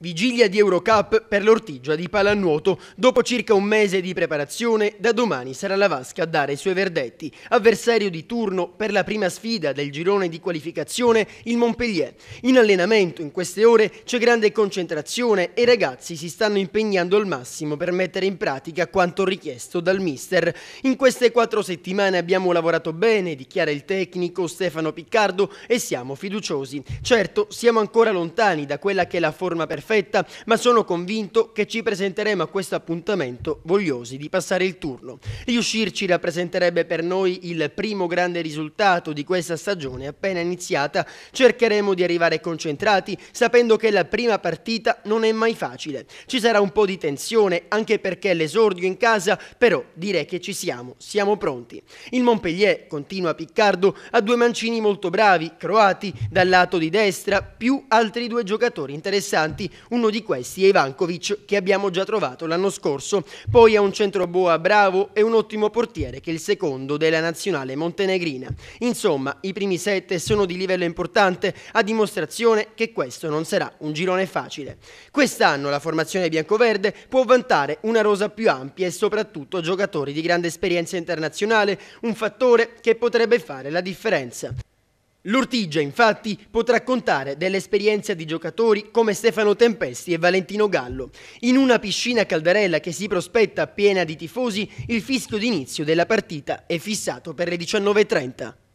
Vigilia di Eurocup per l'ortigia di pallanuoto. Dopo circa un mese di preparazione, da domani sarà la Vasca a dare i suoi verdetti. Avversario di turno per la prima sfida del girone di qualificazione, il Montpellier. In allenamento in queste ore c'è grande concentrazione e i ragazzi si stanno impegnando al massimo per mettere in pratica quanto richiesto dal mister. In queste quattro settimane abbiamo lavorato bene, dichiara il tecnico Stefano Piccardo, e siamo fiduciosi. Certo, siamo ancora lontani da quella che è la forma perfetta aspetta, ma sono convinto che ci presenteremo a questo appuntamento vogliosi di passare il turno. Riuscirci rappresenterebbe per noi il primo grande risultato di questa stagione appena iniziata. Cercheremo di arrivare concentrati, sapendo che la prima partita non è mai facile. Ci sarà un po' di tensione, anche perché l'esordio in casa, però direi che ci siamo, siamo pronti. Il Montpellier, continua Piccardo, ha due mancini molto bravi, croati, dal lato di destra, più altri due giocatori interessanti, uno di questi è Ivankovic che abbiamo già trovato l'anno scorso, poi ha un centroboa bravo e un ottimo portiere che è il secondo della nazionale montenegrina. Insomma, i primi sette sono di livello importante a dimostrazione che questo non sarà un girone facile. Quest'anno la formazione biancoverde può vantare una rosa più ampia e soprattutto giocatori di grande esperienza internazionale, un fattore che potrebbe fare la differenza. L'Ortigia infatti potrà contare dell'esperienza di giocatori come Stefano Tempesti e Valentino Gallo. In una piscina caldarella che si prospetta piena di tifosi, il fischio d'inizio della partita è fissato per le 19.30.